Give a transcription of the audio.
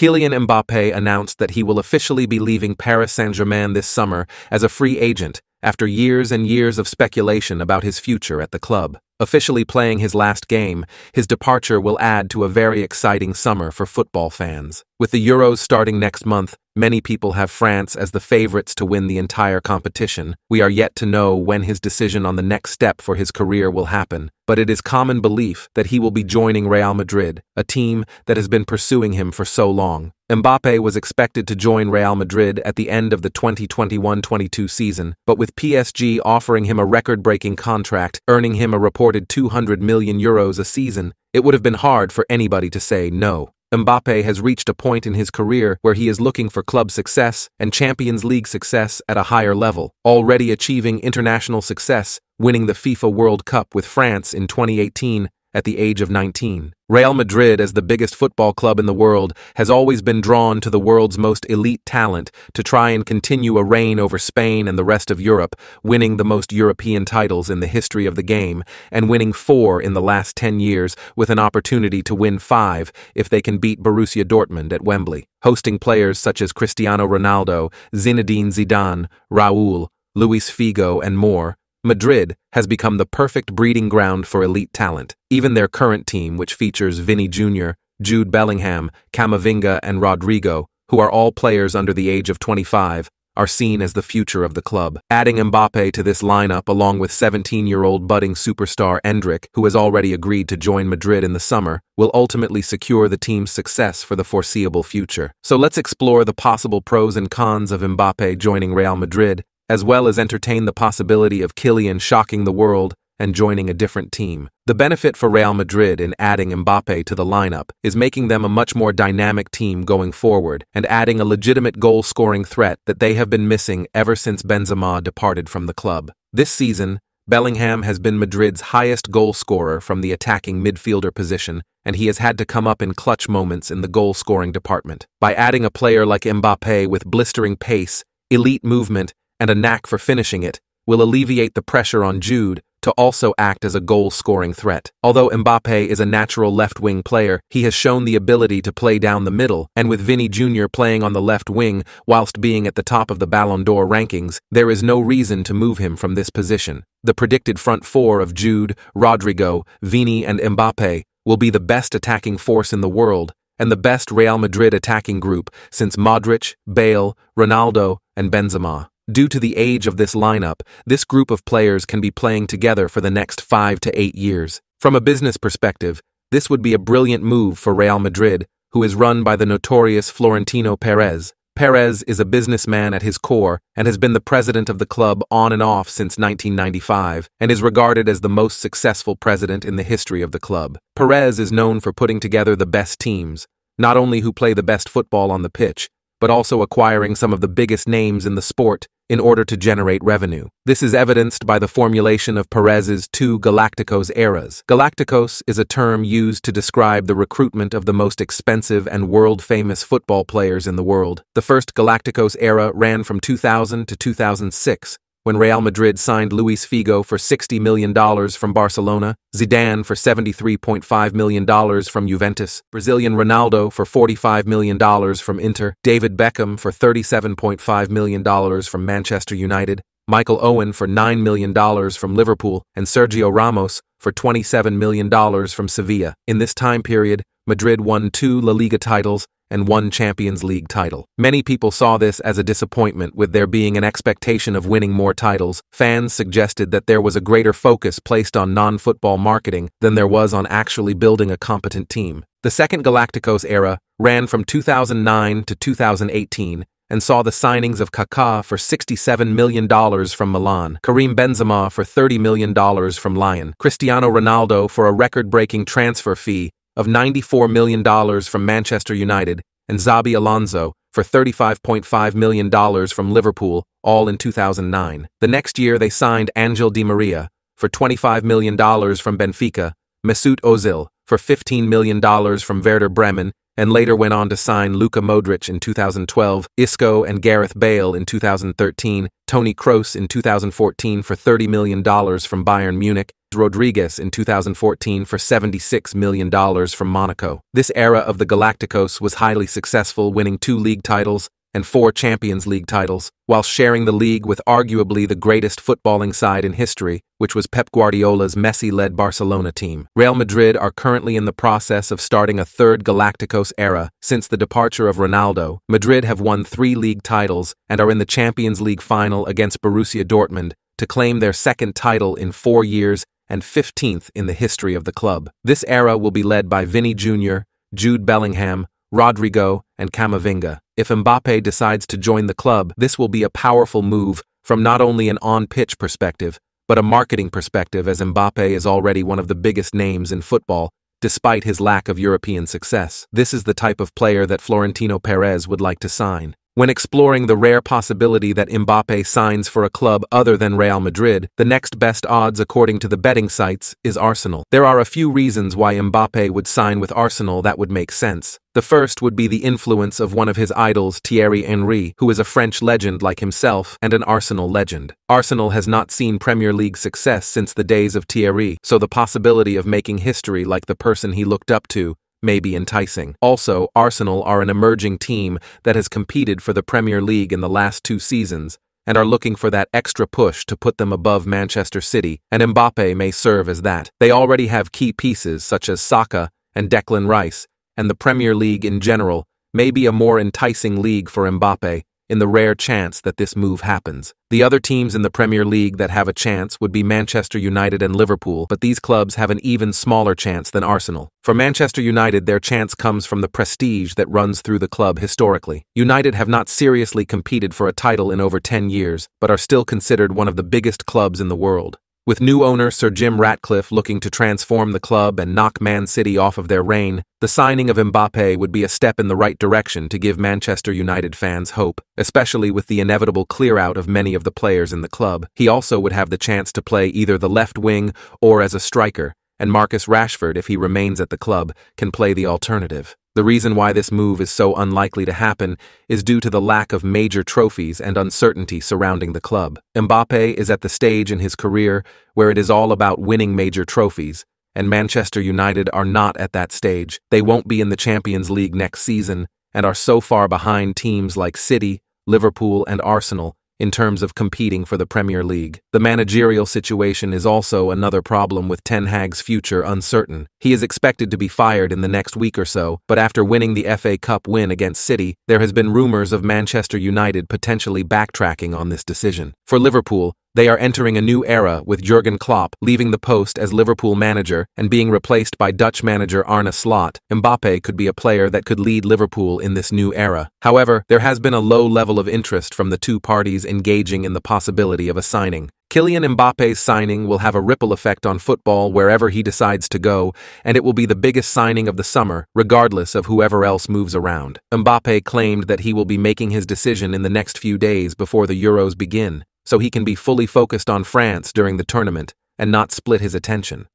Kylian Mbappe announced that he will officially be leaving Paris Saint-Germain this summer as a free agent after years and years of speculation about his future at the club. Officially playing his last game, his departure will add to a very exciting summer for football fans. With the Euros starting next month, many people have France as the favorites to win the entire competition. We are yet to know when his decision on the next step for his career will happen, but it is common belief that he will be joining Real Madrid, a team that has been pursuing him for so long. Mbappe was expected to join Real Madrid at the end of the 2021-22 season, but with PSG offering him a record-breaking contract, earning him a report reported 200 million euros a season, it would have been hard for anybody to say no. Mbappe has reached a point in his career where he is looking for club success and Champions League success at a higher level, already achieving international success, winning the FIFA World Cup with France in 2018 at the age of 19. Real Madrid, as the biggest football club in the world, has always been drawn to the world's most elite talent to try and continue a reign over Spain and the rest of Europe, winning the most European titles in the history of the game, and winning four in the last 10 years, with an opportunity to win five if they can beat Borussia Dortmund at Wembley. Hosting players such as Cristiano Ronaldo, Zinedine Zidane, Raul, Luis Figo, and more, Madrid has become the perfect breeding ground for elite talent. Even their current team, which features Vinny Jr., Jude Bellingham, Camavinga, and Rodrigo, who are all players under the age of 25, are seen as the future of the club. Adding Mbappe to this lineup along with 17-year-old budding superstar Endrick, who has already agreed to join Madrid in the summer, will ultimately secure the team's success for the foreseeable future. So let's explore the possible pros and cons of Mbappe joining Real Madrid as well as entertain the possibility of Kylian shocking the world and joining a different team. The benefit for Real Madrid in adding Mbappe to the lineup is making them a much more dynamic team going forward and adding a legitimate goal-scoring threat that they have been missing ever since Benzema departed from the club. This season, Bellingham has been Madrid's highest goal scorer from the attacking midfielder position, and he has had to come up in clutch moments in the goal scoring department. By adding a player like Mbappe with blistering pace, elite movement, and a knack for finishing it, will alleviate the pressure on Jude to also act as a goal-scoring threat. Although Mbappe is a natural left-wing player, he has shown the ability to play down the middle, and with Vinny Jr. playing on the left wing whilst being at the top of the Ballon d'Or rankings, there is no reason to move him from this position. The predicted front four of Jude, Rodrigo, Vini and Mbappe will be the best attacking force in the world and the best Real Madrid attacking group since Modric, Bale, Ronaldo and Benzema. Due to the age of this lineup, this group of players can be playing together for the next five to eight years. From a business perspective, this would be a brilliant move for Real Madrid, who is run by the notorious Florentino Perez. Perez is a businessman at his core and has been the president of the club on and off since 1995 and is regarded as the most successful president in the history of the club. Perez is known for putting together the best teams, not only who play the best football on the pitch, but also acquiring some of the biggest names in the sport in order to generate revenue. This is evidenced by the formulation of Perez's two Galacticos eras. Galacticos is a term used to describe the recruitment of the most expensive and world-famous football players in the world. The first Galacticos era ran from 2000 to 2006, when Real Madrid signed Luis Figo for $60 million from Barcelona, Zidane for $73.5 million from Juventus, Brazilian Ronaldo for $45 million from Inter, David Beckham for $37.5 million from Manchester United, Michael Owen for $9 million from Liverpool, and Sergio Ramos for $27 million from Sevilla. In this time period, Madrid won two La Liga titles and one Champions League title. Many people saw this as a disappointment with there being an expectation of winning more titles. Fans suggested that there was a greater focus placed on non-football marketing than there was on actually building a competent team. The second Galacticos era ran from 2009 to 2018 and saw the signings of Kaká for $67 million from Milan, Karim Benzema for $30 million from Lyon, Cristiano Ronaldo for a record-breaking transfer fee of $94 million from Manchester United and Zabi Alonso for $35.5 million from Liverpool, all in 2009. The next year they signed Angel Di Maria for $25 million from Benfica, Mesut Ozil for $15 million from Werder Bremen, and later went on to sign Luka Modric in 2012, Isco and Gareth Bale in 2013, Tony Kroos in 2014 for $30 million from Bayern Munich, Rodriguez in 2014 for $76 million from Monaco. This era of the Galacticos was highly successful, winning two league titles and four Champions League titles, while sharing the league with arguably the greatest footballing side in history, which was Pep Guardiola's Messi-led Barcelona team. Real Madrid are currently in the process of starting a third Galacticos era since the departure of Ronaldo. Madrid have won three league titles and are in the Champions League final against Borussia Dortmund to claim their second title in four years and 15th in the history of the club. This era will be led by Vinny Jr., Jude Bellingham, Rodrigo, and Camavinga. If Mbappe decides to join the club, this will be a powerful move from not only an on-pitch perspective, but a marketing perspective as Mbappe is already one of the biggest names in football, despite his lack of European success. This is the type of player that Florentino Perez would like to sign. When exploring the rare possibility that Mbappe signs for a club other than Real Madrid, the next best odds according to the betting sites is Arsenal. There are a few reasons why Mbappe would sign with Arsenal that would make sense. The first would be the influence of one of his idols, Thierry Henry, who is a French legend like himself and an Arsenal legend. Arsenal has not seen Premier League success since the days of Thierry, so the possibility of making history like the person he looked up to may be enticing. Also, Arsenal are an emerging team that has competed for the Premier League in the last two seasons and are looking for that extra push to put them above Manchester City, and Mbappe may serve as that. They already have key pieces such as Saka and Declan Rice, and the Premier League in general may be a more enticing league for Mbappe in the rare chance that this move happens. The other teams in the Premier League that have a chance would be Manchester United and Liverpool, but these clubs have an even smaller chance than Arsenal. For Manchester United, their chance comes from the prestige that runs through the club historically. United have not seriously competed for a title in over 10 years, but are still considered one of the biggest clubs in the world. With new owner Sir Jim Ratcliffe looking to transform the club and knock Man City off of their reign, the signing of Mbappe would be a step in the right direction to give Manchester United fans hope, especially with the inevitable clear out of many of the players in the club. He also would have the chance to play either the left wing or as a striker, and Marcus Rashford, if he remains at the club, can play the alternative. The reason why this move is so unlikely to happen is due to the lack of major trophies and uncertainty surrounding the club. Mbappe is at the stage in his career where it is all about winning major trophies, and Manchester United are not at that stage. They won't be in the Champions League next season and are so far behind teams like City, Liverpool, and Arsenal in terms of competing for the Premier League. The managerial situation is also another problem with Ten Hag's future uncertain. He is expected to be fired in the next week or so, but after winning the FA Cup win against City, there has been rumors of Manchester United potentially backtracking on this decision. For Liverpool, they are entering a new era with Jurgen Klopp leaving the post as Liverpool manager and being replaced by Dutch manager Arne Slot. Mbappe could be a player that could lead Liverpool in this new era. However, there has been a low level of interest from the two parties engaging in the possibility of a signing. Kylian Mbappe's signing will have a ripple effect on football wherever he decides to go, and it will be the biggest signing of the summer, regardless of whoever else moves around. Mbappe claimed that he will be making his decision in the next few days before the Euros begin so he can be fully focused on France during the tournament and not split his attention.